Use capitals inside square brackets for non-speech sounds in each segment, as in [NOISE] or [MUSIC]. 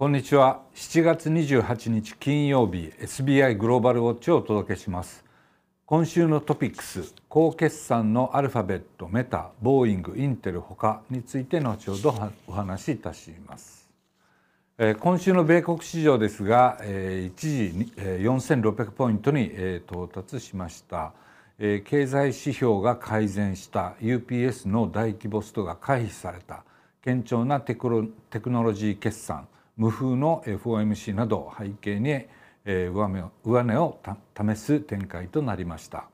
こんにちは7月28日金曜日 SBI グローバルウォッチをお届けします今週のトピックス高決算のアルファベットメタボーイングインテルほかについて後ほどお話しいたします今週の米国市場ですが一時4600ポイントに到達しました経済指標が改善した UPS の大規模ストが回避された堅調なテクノロジー決算無風の FOMC などを背景に上値を試す展開となりました。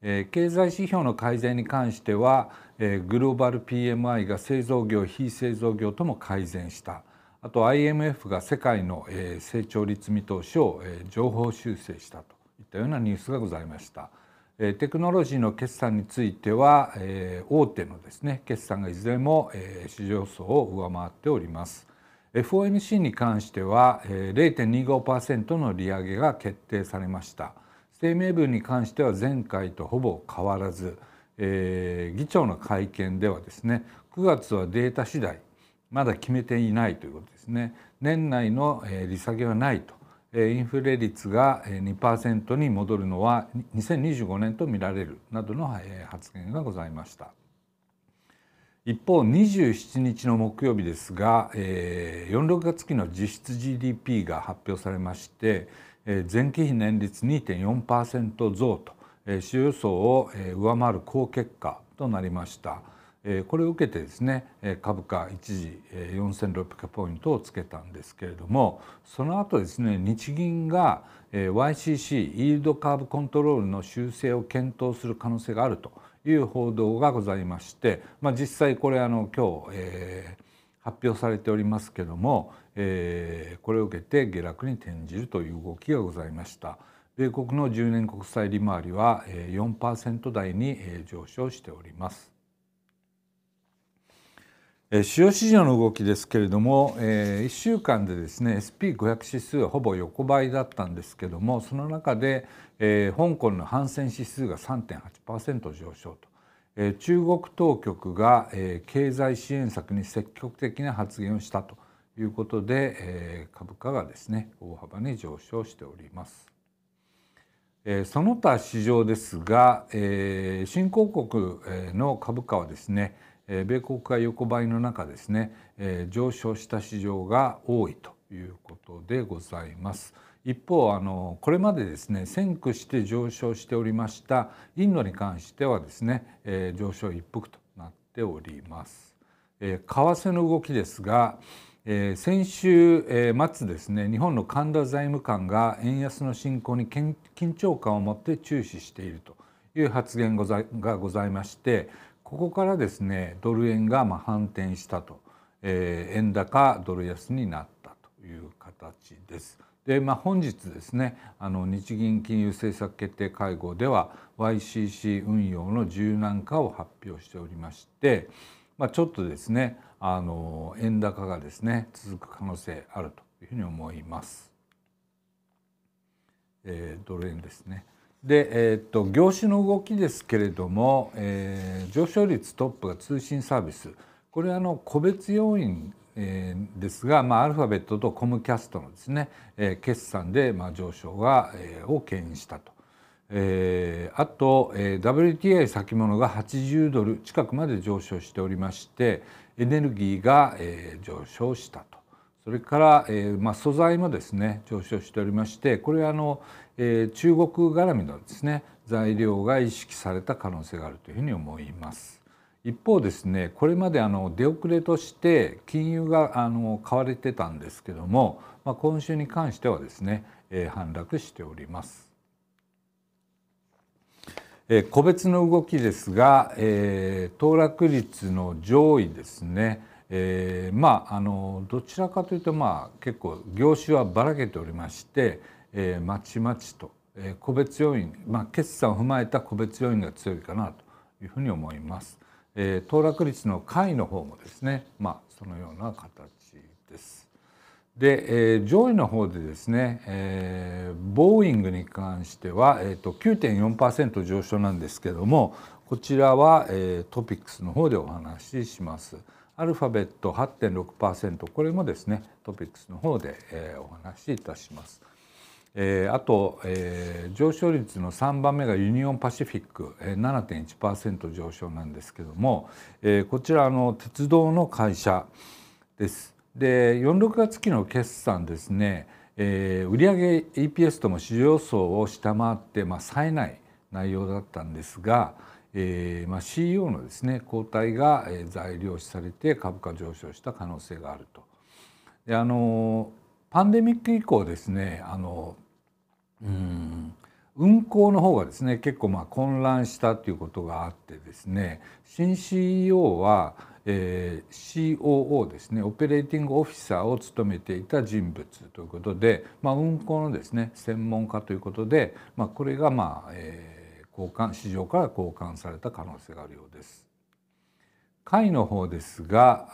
経済指標の改善に関してはグローバル PMI が製造業非製造業とも改善したあと IMF が世界の成長率見通しを上方修正したといったようなニュースがございました。テクノロジーの決算については大手のですね決算がいずれも市場層を上回っております。FOMC に関しては0.25%の利上げが決定されました声明文に関しては前回とほぼ変わらず、えー、議長の会見ではですね9月はデータ次第まだ決めていないということですね年内の利下げはないとインフレ率が2%に戻るのは2025年と見られるなどの発言がございました。一方27日の木曜日ですが、えー、46月期の実質 GDP が発表されまして、前期比年率2.4%増と、え主予想を上回る好結果となりました。これを受けてですね株価一時4600ポイントをつけたんですけれどもその後ですね日銀が YCC イールドカーブコントロールの修正を検討する可能性があるとという報道がございまして、まあ、実際これあの今日、えー、発表されておりますけども、えー、これを受けて下落に転じるという動きがございました。米国の10年国債利回りは4%台に上昇しております。主要市場の動きですけれども、え1週間でですね SP500 指数はほぼ横ばいだったんですけどもその中で、え香港の反戦指数が3.8%上昇と、え中国当局が、え経済支援策に積極的な発言をしたということで、え株価がですね大幅に上昇しております。その他市場ですが、新興国の株価はですね米国が横ばいの中ですね上昇した市場が多いということでございます。一方あのこれまでですね先駆して上昇しておりましたインドに関してはですね、上昇一服となっております、為替の動きですが、先週、末ですね日本の神田財務官が円安の進行に緊張感を持って注視しているという発言がございましてここからですねドル円がま反転したと、えー、円高ドル安になったという形です。でまあ、本日ですねあの日銀金融政策決定会合では YCC 運用の柔軟化を発表しておりまして、まあ、ちょっとですねあの円高がですね続く可能性あるというふうに思います。えー、ドル円ですね。で、えー、っと業種の動きですけれども、えー、上昇率トップが通信サービスこれはあの個別要因えですが、まあ、アルファベットとコムキャストのですね、えー、決算で、まあ、上昇が、えー、を牽引したと、えー、あと、えー、WTI 先物が80ドル近くまで上昇しておりましてエネルギーが、えー、上昇したと。それから、えーまあ、素材もですね上昇しておりましてこれはあの、えー、中国絡みのですね材料が意識された可能性があるというふうに思います。一方ですねこれまであの出遅れとして金融があの買われてたんですけども、まあ、今週に関してはですね、えー、反落しております。えー、個別の動きですが、えー、騰落率の上位ですねえー、まああのどちらかというと、まあ、結構業種はばらけておりまして、えー、まちまちと、えー、個別要因、まあ、決算を踏まえた個別要因が強いかなというふうに思います。えー、騰落率の下位の方もですね、まあ、そのような形です。で、えー、上位の方でですね、えー、ボーイングに関しては、えーと、9.4%上昇なんですけどもこちらは、えー、トピックスの方でお話しします。アルファベット8.6%これもですねトピックスの方で、えー、お話しいたします。えー、あと、えー、上昇率の3番目がユニオンパシフィック、えー、7.1%上昇なんですけども、えー、こちらの鉄道の会社です。で46月期の決算ですね、えー、売上 EPS とも市場予想を下回って、まあ、冴えない内容だったんですが、えーまあ、CEO のですね交代が材料視されて株価上昇した可能性があると。であのパンデミック以降ですねあのうん運行の方がですね結構まあ混乱したということがあってですね新 CEO は、えー、COO ですねオペレーティングオフィサーを務めていた人物ということで、まあ、運行のですね専門家ということで、まあ、これがまあ、えー交換市場から交換された可能性があるようです。回の方ですが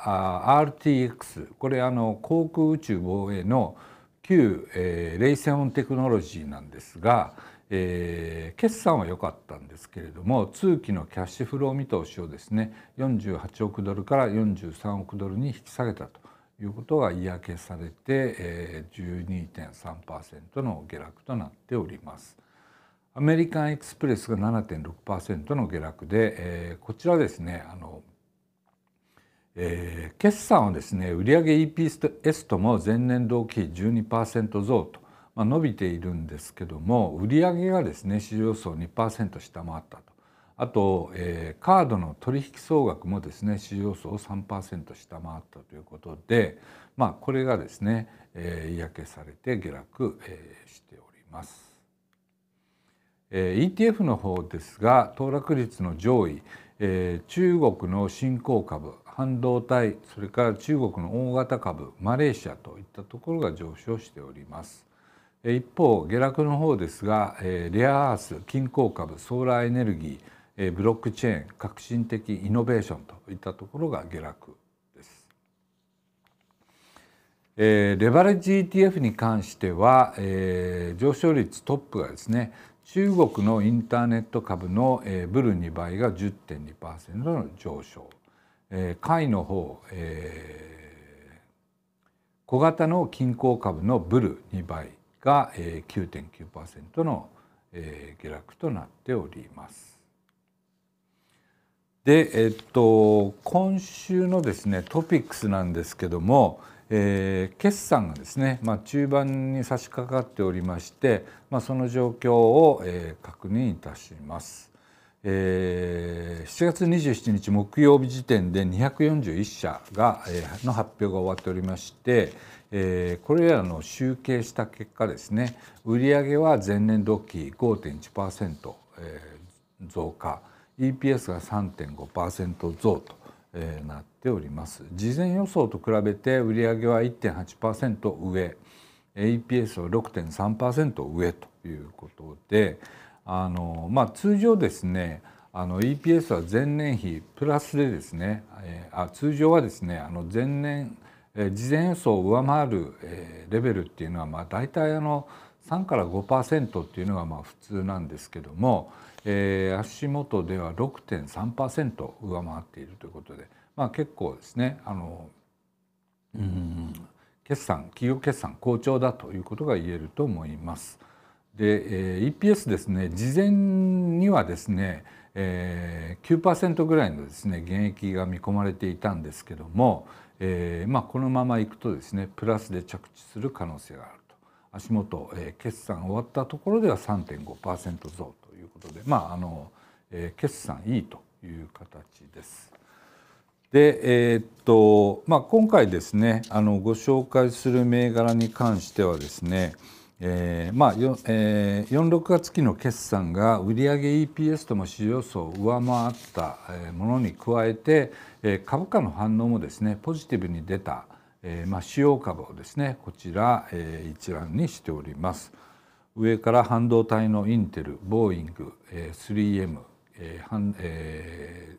RTX これあの航空宇宙防衛の旧、えー、レイセオンテクノロジーなんですが、えー、決算は良かったんですけれども通期のキャッシュフロー見通しをですね48億ドルから43億ドルに引き下げたということが嫌気されて、えー、12.3%の下落となっております。アメリカンエクスプレスが7.6%の下落で、えー、こちらですねあの、えー、決算はですね売上 EPS とも前年同期比12%増と、まあ、伸びているんですけども売上がですね市場予想2%下回ったとあと、えー、カードの取引総額もですね市場予想を3%下回ったということで、まあ、これがですね、えー、嫌気されて下落、えー、しております。え ETF の方ですが騰落率の上位、え中国の新興株半導体それから中国の大型株マレーシアといったところが上昇しております。一方下落の方ですがレアアース金鉱株ソーラーエネルギーブロックチェーン革新的イノベーションといったところが下落です。レバレッジ ETF に関しては上昇率トップがですね中国のインターネット株の、えー、ブル2倍が10.2%の上昇、えー、位の方、えー、小型の均衡株のブル2倍が、えー、9.9%の、えー、下落となっております。でえっと今週のですねトピックスなんですけども、えー、決算がですね、まあ、中盤に差し掛かっておりまして、まあ、その状況を、えー、確認いたします。えー、7月27日木曜日時点で241社が、えー、の発表が終わっておりまして、えー、これらの集計した結果ですね売上は前年同期5.1%、えー、増加 EPS が3.5%増とえなっております事前予想と比べて売上は1.8%上 EPS は6.3%上ということであの、まあ、通常ですねあの EPS は前年比プラスでですね、えー、あ通常はですねあの前年、えー、事前予想を上回る、えー、レベルっていうのは、まあ、大体あの3から5%っていうのがまあ普通なんですけども、えー、足元では6.3%上回っているということで、まあ、結構ですねあのうん決算企業決算好調だということが言えると思います。で、えー、EPS ですね事前にはですね、えー、9%ぐらいのですね減益が見込まれていたんですけども、えーまあ、このままいくとですねプラスで着地する可能性がある。足元、えー、決算終わったところでは3.5%増ということで、まああのえー、決算いいという形です。でえー、っとまあ、今回ですねあのご紹介する銘柄に関してはですね、えーまあよえー、46月期の決算が売上 EPS とも市場予想を上回ったものに加えてえ株価の反応もですねポジティブに出たえー、まあ、主要株をですねこちら、えー、一覧にしております上から半導体のインテルボーイング、えー、3M、えーはんえー、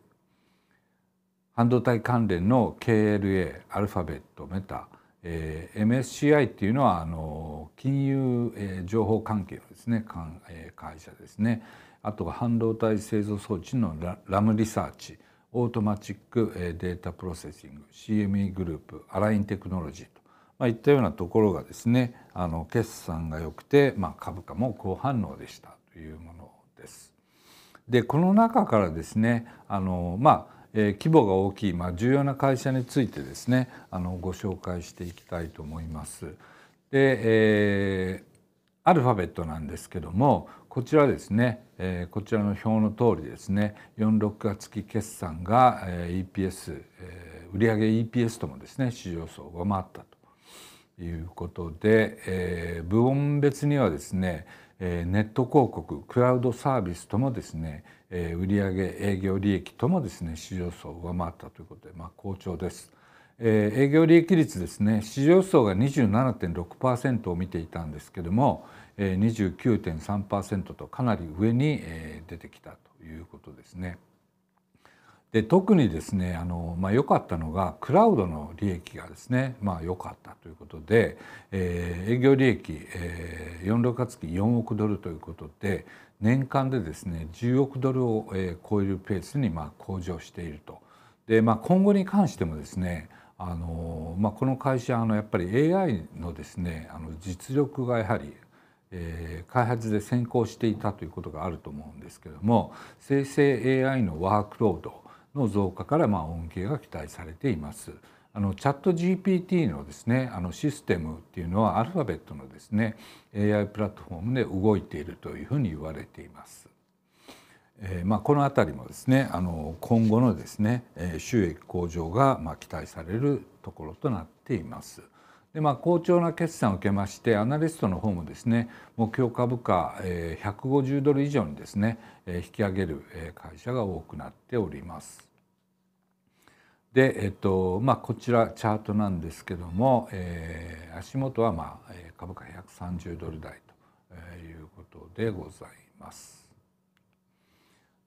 半導体関連の KLA アルファベットメタ、えー、MSCI っていうのはあの金融、えー、情報関係のですねかん、えー、会社ですねあとは半導体製造装置のララムリサーチオートマチックデータプロセッシング CME グループアラインテクノロジーと、まあ、いったようなところがですねあの決算が良くて、まあ、株価も好反応でしたというものです。でこの中からですねあの、まあえー、規模が大きい、まあ、重要な会社についてですねあのご紹介していきたいと思います。で、えー、アルファベットなんですけどもこちらですね、えこちらの表の通りですね46月期決算が、え EPS、え売上 EPS ともですね市場層を上回ったということで、え部門別にはですね、えネット広告クラウドサービスともですね、え売上営業利益ともですね市場層を上回ったということで、まあ、好調です。営業利益率ですね市場層が27.6%を見ていたんですけども29.3%とかなり上に出てきたということですね。で特にですねあの、まあ、良かったのがクラウドの利益がですね、まあ、良かったということで、えー、営業利益、えー、46月期4億ドルということで年間でですね10億ドルを、えー、超えるペースにまあ向上していると。でまあ、今後に関してもですねあの、まあ、この会社あのやっぱり AI のですねあの実力がやはりえ開発で先行していたということがあると思うんですけれども生成 AI のワークロードの増加からまあ恩恵が期待されています。あのチャット GPT のですねあのシステムっていうのはアルファベットのですね AI プラットフォームで動いているというふうに言われています。えー、まあこの辺りもですねあの今後のですね収益向上がまあ期待されるところとなっています。でまあ、好調な決算を受けましてアナリストの方もですね目標株価150ドル以上にですね引き上げる会社が多くなっております。で、えっとまあ、こちらチャートなんですけども、えー、足元は、まあ、株価130ドル台ということでございます。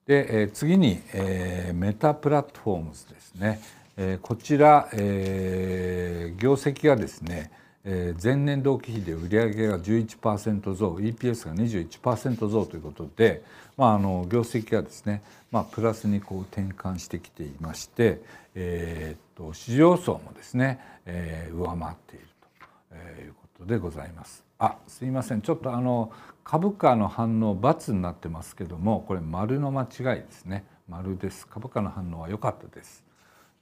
で、え次に、えー、メタプラットフォームズですね。えー、こちら、えー、業績がですね、えー、前年同期比で売上が11%増 EPS が21%増ということで、まあ、あの業績がですね、まあ、プラスにこう転換してきていまして、えー、と市場層もですね、えー、上回っているということでございます。あすいませんちょっとあの株価の反応×になってますけどもこれ丸の間違いですね丸です株価の反応は良かったです。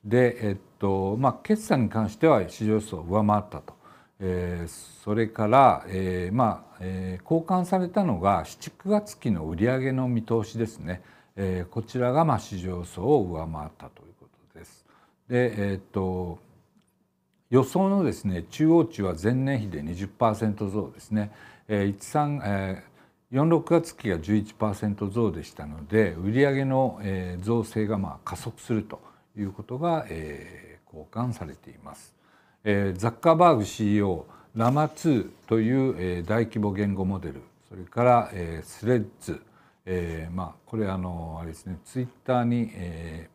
で、えっとまあ、決算に関しては市場予想を上回ったと、えー、それから、えーまあえー、交換されたのが7、9月期の売上の見通しですね、えー、こちらがまあ市場予想を上回ったということです。でえー、っと予想のですね中央値は前年比で20%増ですね、えー、え46月期が11%増でしたので売上の増勢がまあ加速するということが、えー、交換されています。えー、ザッカーバーグ CEO ラマ2という、えー、大規模言語モデルそれから、えー、スレッツ、えー、まあこれあのあれですねツイッターに、え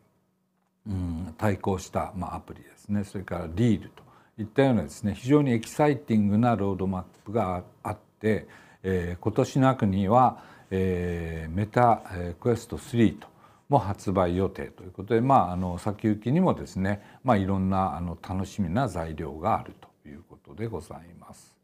ー、うん、対抗した、まあ、アプリですねそれからリールといったようなですね非常にエキサイティングなロードマップがあって、えー、今年の秋には、えー、メタ、えクエスト3とも発売予定ということで、まあ、あの先行きにもですね、まあ、いろんなあの楽しみな材料があるということでございます。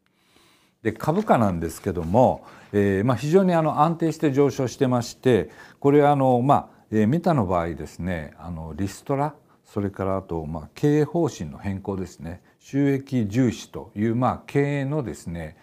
で株価なんですけども、えーまあ、非常にあの安定して上昇してましてこれはあの、まあえー、メタの場合ですねあのリストラそれからあと、まあ、経営方針の変更ですね収益重視という、まあ、経営のですね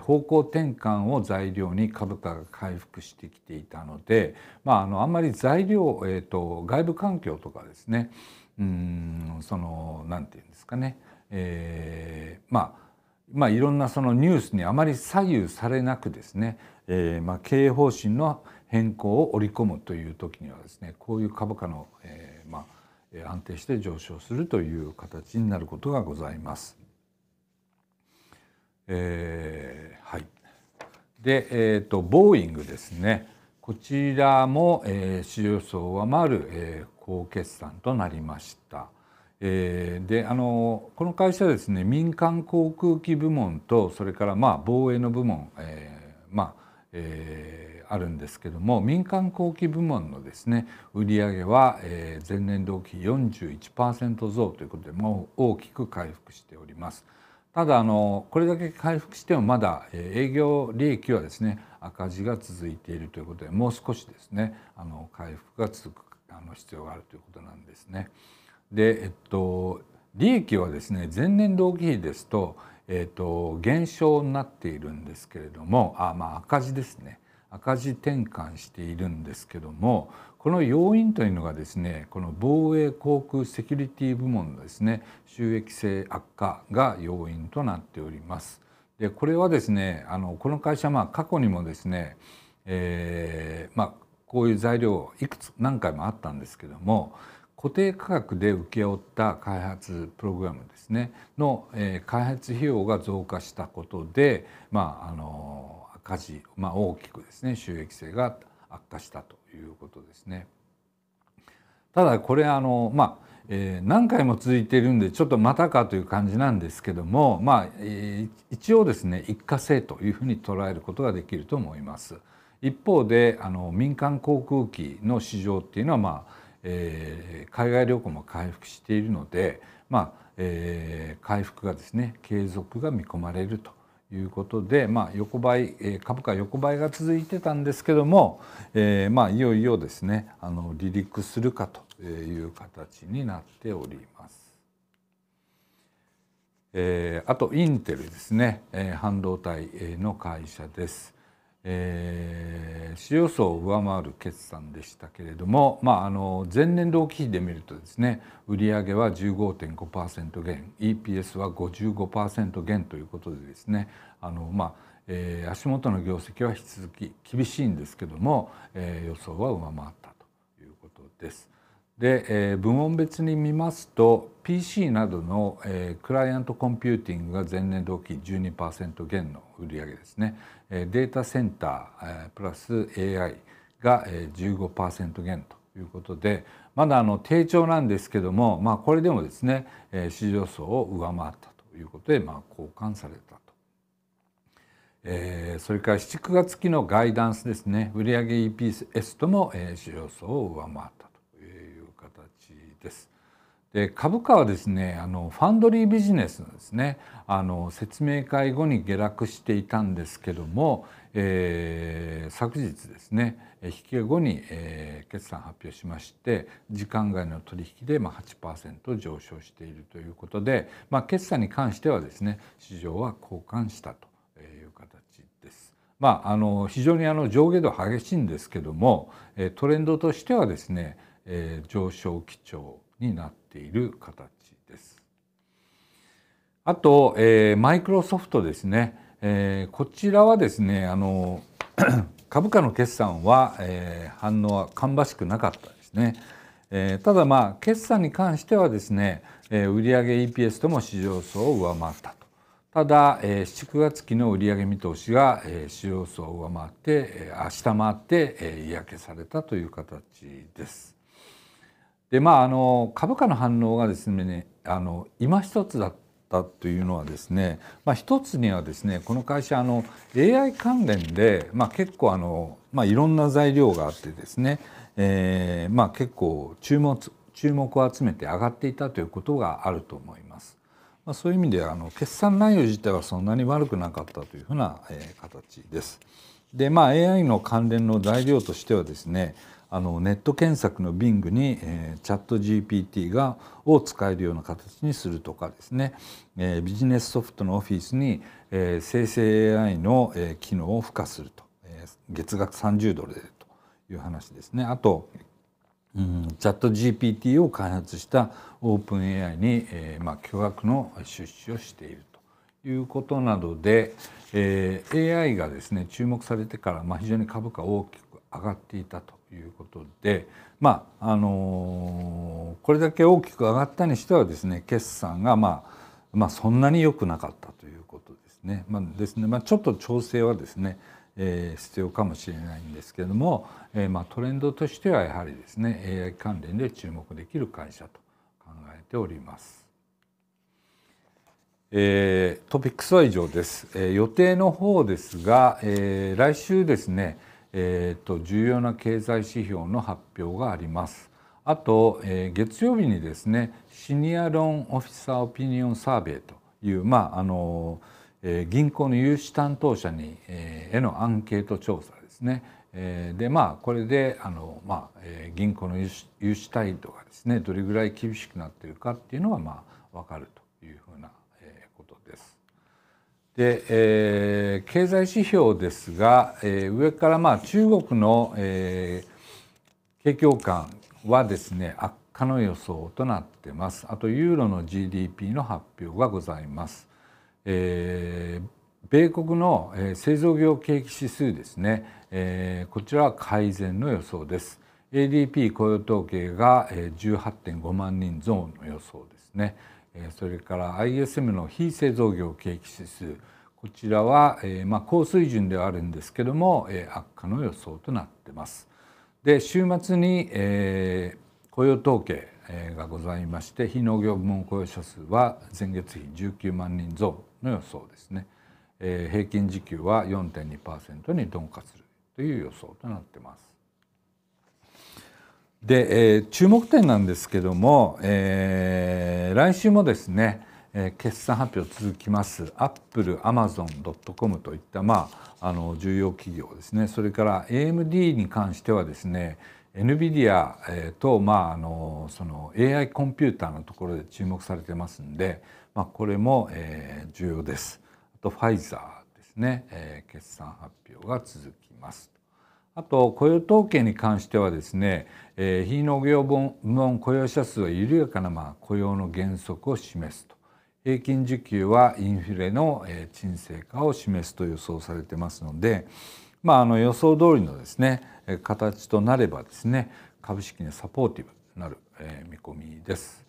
方向転換を材料に株価が回復してきていたので、まあ、あのあんまり材料、えーと、外部環境とかですねうんそのなんていうんですかね、えー、まあまあ、いろんなそのニュースにあまり左右されなくですね、えーまあ、経営方針の変更を織り込むという時にはですねこういう株価の、えーまあ、安定して上昇するという形になることがございます。えー、はい。で、えっ、ー、とボーイングですね。こちらも、えー、市場予想を上回る、えー、高決算となりました。えー、であのこの会社はですね民間航空機部門とそれからまあ防衛の部門、えー、まあえー、あるんですけども民間航機部門のですね売上は、えー、前年同期41%増ということでもう大きく回復しております。ただあのこれだけ回復してもまだ営業利益はですね赤字が続いているということでもう少しですねあの回復が続くあの必要があるということなんですね。でえっと利益はですね前年同期比ですと,、えっと減少になっているんですけれどもあ、まあ、赤字ですね赤字転換しているんですけどもこの要因というのがですねこの防衛航空セキュリティ部門のですね収益性悪化が要因となっております。でこれはですねあのこの会社まあ過去にもですね、えー、まあ、こういう材料いくつ何回もあったんですけども固定価格で請け負った開発プログラムですねの、えー、開発費用が増加したことで、まあ、あの赤字、まあ、大きくですね収益性が悪化したということですね。ただこれあのまあ、えー、何回も続いているんでちょっとまたかという感じなんですけどもまあ、えー、一応ですね一過性というふうに捉えることができると思います。一方であの民間航空機の市場っていうのは、まあえー、海外旅行も回復しているので、まあえー、回復がですね継続が見込まれるということで、まあ、横ばい株価横ばいが続いてたんですけども、えー、まあいよいよですねあの離陸するかという形になっております。えー、あとインテルですね、えー、半導体の会社です。えー、市予想を上回る決算でしたけれども、まあ、あの前年同期比で見るとですね売上は15.5%減 EPS は55%減ということでですねあの、まあえー、足元の業績は引き続き厳しいんですけども、えー、予想は上回ったということです。で、えー、部門別に見ますと PC などの、えー、クライアントコンピューティングが前年同期12%減の売上ですね、えー、データセンター、えー、プラス AI が、えー、15%減ということでまだあの低調なんですけども、まあ、これでもですね、えー、市場層を上回ったということで、まあ、交換されたと。えー、それから7、月期のガイダンスですね売上 EPS とも、えー、市場層を上回った。です。で株価はですねあのファンドリービジネスのですねあの説明会後に下落していたんですけども、えー、昨日ですね引け後に、えー、決算発表しまして時間外の取引で、まあ、8%上昇しているということで、まあ、決算に関してはですね市場は交換したという形です。まあ、あの非常にあの上下動激しいんですけどもトレンドとしてはですねえー、上昇基調になっている形です。あと、えー、マイクロソフトですね、えー、こちらはですねあの [CLEARS THROAT] 株価の決算は、えー、反応は芳しくなかったですね。えー、ただまあ決算に関してはですね、えー、売上 EPS とも市場予を上回ったとただ、えー、7月期の売上見通しが、えー、市場予を上回って、えー、下回って、えー、嫌気されたという形です。でまああの株価の反応がですねあの今一つだったというのはですね、まあ、一つにはですねこの会社あの AI 関連で、まあ、結構あの、まあ、いろんな材料があってですね、えーまあ、結構注目注目を集めて上がっていたということがあると思います。まあ、そういう意味であの決算内容自体はそんなに悪くなかったというふうな、えー、形です。でまあ AI の関連の材料としてはですねあのネット検索の Bing に、えー、チャット GPT がを使えるような形にするとかですね、えー、ビジネスソフトのオフィスに、えー、生成 AI の、えー、機能を付加すると、えー、月額30ドルでという話ですねあと、うん、チャット GPT を開発したオープン AI に、えーまあ、巨額の出資をしているということなどで、えー、AI がですね注目されてから、まあ、非常に株価大きく上がっていたと。いうことで、まああのこれだけ大きく上がったにしてはですね決算が、まあ、まあそんなに良くなかったということですね。まあ、ですね、まあ、ちょっと調整はですね、えー、必要かもしれないんですけれども、えー、まあトレンドとしてはやはりですね AI 関連で注目できる会社と考えております。えー、トピックスは以上です、えー、予定の方ですが、えー、来週ですねえーと、重要な経済指標の発表があります。あと、えー、月曜日にですねシニアロン・オフィサー・オピニオン・サーベイという、まああのえー、銀行の融資担当者に、えー、へのアンケート調査ですね、えー、でまあこれであの、まあえー、銀行の融資融資態度がですねどれぐらい厳しくなっているかっていうのが、まあ、分かるというふうなで、えー、経済指標ですが、えー、上からまあ中国の、えー、景況感はですね悪化の予想となってます。あとユーロの GDP の発表がございます。えー、米国の製造業景気指数ですね、えー、こちらは改善の予想です ADP 雇用統計が18.5万人増の予想ですねそれから ISM の非製造業景気指数こちらは、えー、まあ、高水準ではあるんですけども、えー、悪化の予想となってます。で週末に、えー、雇用統計がございまして非農業部門雇用者数は前月比19万人増の予想ですね、え平均時給は4.2%に鈍化するという予想となってます。で、えー、注目点なんですけども、えー、来週もですね、えー、決算発表続きますアップルアマゾンドットコムといった、まあ、あの重要企業ですねそれから AMD に関してはですね NVIDIA と、まあ、あのその AI コンピューターのところで注目されてますんで、まあ、これも、えー、重要です。あとファイザーですね、えー、決算発表が続きます。あと雇用統計に関してはですね、えー、非農業部門雇用者数は緩やかなまあ雇用の原則を示すと平均時給はインフレの沈静化を示すと予想されてますので、まあ、あの予想通りのですね形となればですね株式にサポーティブになる見込みです。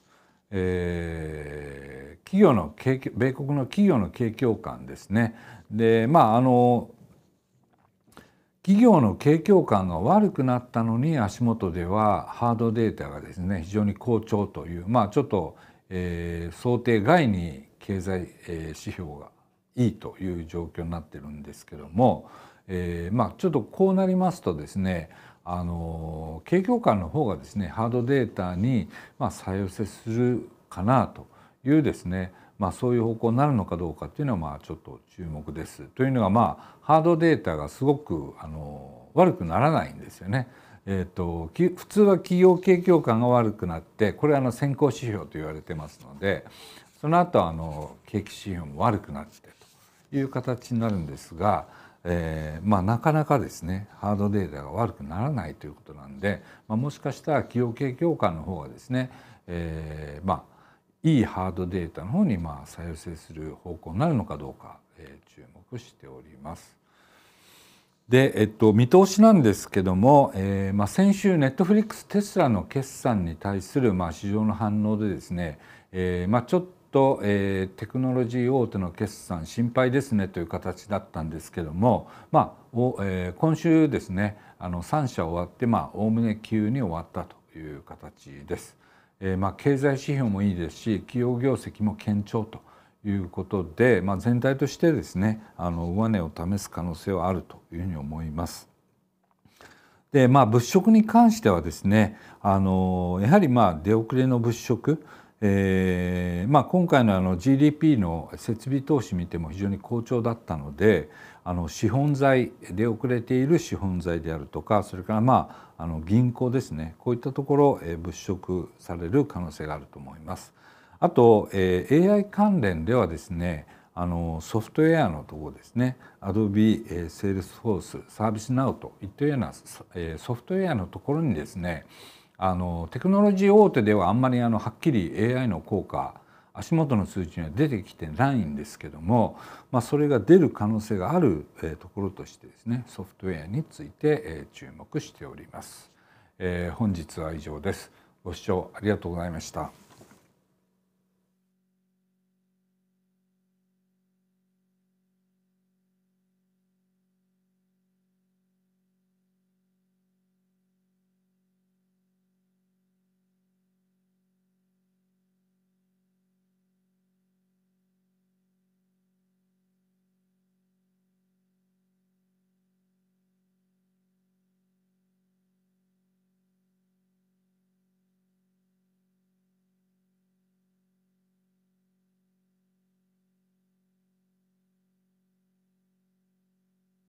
えー、企業の米国の企業の景況感ですねでまああの企業の景況感が悪くなったのに足元ではハードデータがですね非常に好調というまあちょっと、えー、想定外に経済、えー、指標がいいという状況になってるんですけども、えー、まあちょっとこうなりますとですねあの景況感の方がですねハードデータにまあ再寄せするかなというですねまあ、そういう方向になるのかどうかっていうのはまあちょっと注目です。というのがまあハードデータがすごくあの悪くならないんですよね。えーと、普通は企業景況感が悪くなってこれはあの先行指標と言われてますのでその後あの景気指標も悪くなってという形になるんですが、えーまあ、なかなかですねハードデータが悪くならないということなんで、まあ、もしかしたら企業景況感の方がですね、えーまいいハードデータの方にまあ再生する方向になるのかどうか、えー、注目しております。で、えっと、見通しなんですけども、えーまあ、先週ネットフリックステスラの決算に対するまあ市場の反応でですね、えーまあ、ちょっと、えー、テクノロジー大手の決算心配ですねという形だったんですけども、まあおえー、今週ですねあの3社終わってまあおおむね急に終わったという形です。まあ経済指標もいいですし企業業績も堅調ということで、まあ、全体としてですねあの上値を試す可能性はあるというふうに思います。でまあ、物色に関してはですねあのやはりまあ出遅れの物色、えーまあ、今回のあの GDP の設備投資見ても非常に好調だったのであの資本財出遅れている資本財であるとかそれからまああの銀行ですねこういったところ、え物色される可能性があると思います。あと、え AI 関連ではですねあのソフトウェアのところですね Adobe、えー、Salesforce、ServiceNow といったような、えソフトウェアのところにですねあのテクノロジー大手ではあんまりあのはっきり AI の効果足元の数値には出てきてないんですけども、まあ、それが出る可能性がある、えところとしてですねソフトウェアについて、え注目しております、えー、本日は以上ですご視聴ありがとうございました